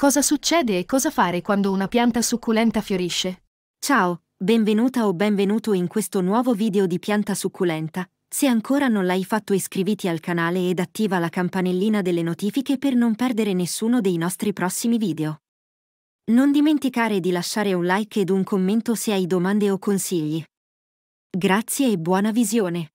Cosa succede e cosa fare quando una pianta succulenta fiorisce? Ciao, benvenuta o benvenuto in questo nuovo video di pianta succulenta. Se ancora non l'hai fatto iscriviti al canale ed attiva la campanellina delle notifiche per non perdere nessuno dei nostri prossimi video. Non dimenticare di lasciare un like ed un commento se hai domande o consigli. Grazie e buona visione!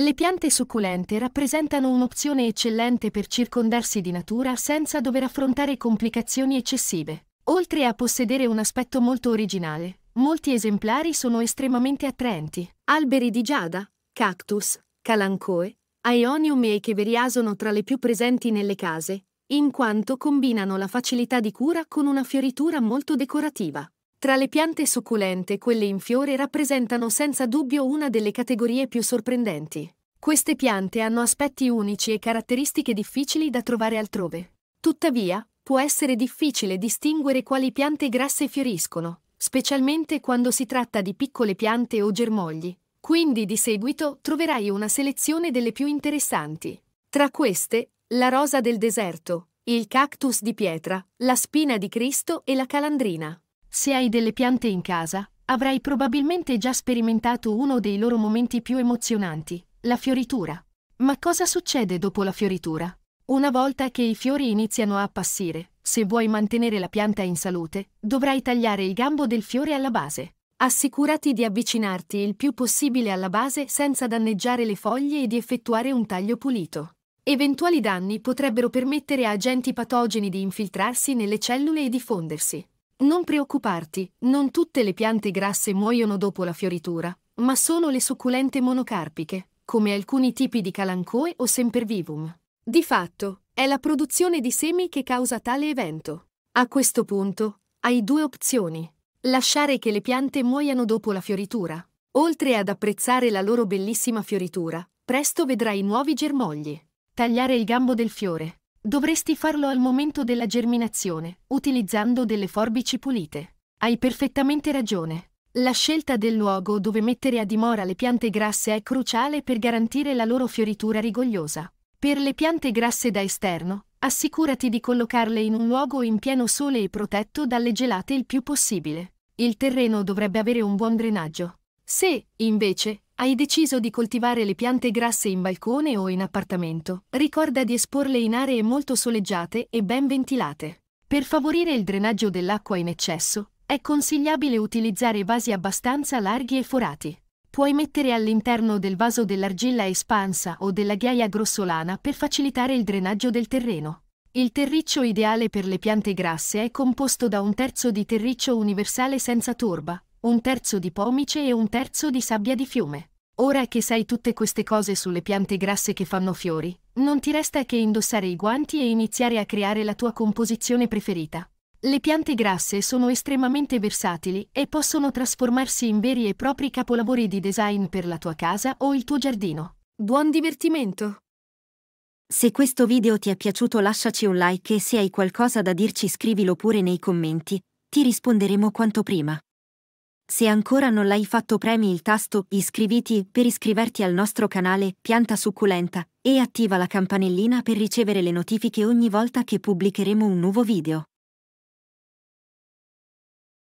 Le piante succulente rappresentano un'opzione eccellente per circondarsi di natura senza dover affrontare complicazioni eccessive. Oltre a possedere un aspetto molto originale, molti esemplari sono estremamente attraenti. Alberi di giada, cactus, calancoe, aeonium e echeveria sono tra le più presenti nelle case, in quanto combinano la facilità di cura con una fioritura molto decorativa. Tra le piante succulente quelle in fiore rappresentano senza dubbio una delle categorie più sorprendenti. Queste piante hanno aspetti unici e caratteristiche difficili da trovare altrove. Tuttavia, può essere difficile distinguere quali piante grasse fioriscono, specialmente quando si tratta di piccole piante o germogli. Quindi di seguito troverai una selezione delle più interessanti. Tra queste, la rosa del deserto, il cactus di pietra, la spina di Cristo e la calandrina. Se hai delle piante in casa, avrai probabilmente già sperimentato uno dei loro momenti più emozionanti, la fioritura. Ma cosa succede dopo la fioritura? Una volta che i fiori iniziano a appassire, se vuoi mantenere la pianta in salute, dovrai tagliare il gambo del fiore alla base. Assicurati di avvicinarti il più possibile alla base senza danneggiare le foglie e di effettuare un taglio pulito. Eventuali danni potrebbero permettere a agenti patogeni di infiltrarsi nelle cellule e diffondersi. Non preoccuparti, non tutte le piante grasse muoiono dopo la fioritura, ma solo le succulente monocarpiche, come alcuni tipi di calancoe o sempervivum. Di fatto, è la produzione di semi che causa tale evento. A questo punto, hai due opzioni. Lasciare che le piante muoiano dopo la fioritura. Oltre ad apprezzare la loro bellissima fioritura, presto vedrai nuovi germogli. Tagliare il gambo del fiore. Dovresti farlo al momento della germinazione, utilizzando delle forbici pulite. Hai perfettamente ragione. La scelta del luogo dove mettere a dimora le piante grasse è cruciale per garantire la loro fioritura rigogliosa. Per le piante grasse da esterno, assicurati di collocarle in un luogo in pieno sole e protetto dalle gelate il più possibile. Il terreno dovrebbe avere un buon drenaggio. Se, invece, hai deciso di coltivare le piante grasse in balcone o in appartamento? Ricorda di esporle in aree molto soleggiate e ben ventilate. Per favorire il drenaggio dell'acqua in eccesso, è consigliabile utilizzare vasi abbastanza larghi e forati. Puoi mettere all'interno del vaso dell'argilla espansa o della ghiaia grossolana per facilitare il drenaggio del terreno. Il terriccio ideale per le piante grasse è composto da un terzo di terriccio universale senza torba, un terzo di pomice e un terzo di sabbia di fiume. Ora che sai tutte queste cose sulle piante grasse che fanno fiori, non ti resta che indossare i guanti e iniziare a creare la tua composizione preferita. Le piante grasse sono estremamente versatili e possono trasformarsi in veri e propri capolavori di design per la tua casa o il tuo giardino. Buon divertimento! Se questo video ti è piaciuto lasciaci un like e se hai qualcosa da dirci scrivilo pure nei commenti, ti risponderemo quanto prima. Se ancora non l'hai fatto premi il tasto iscriviti per iscriverti al nostro canale Pianta Succulenta e attiva la campanellina per ricevere le notifiche ogni volta che pubblicheremo un nuovo video.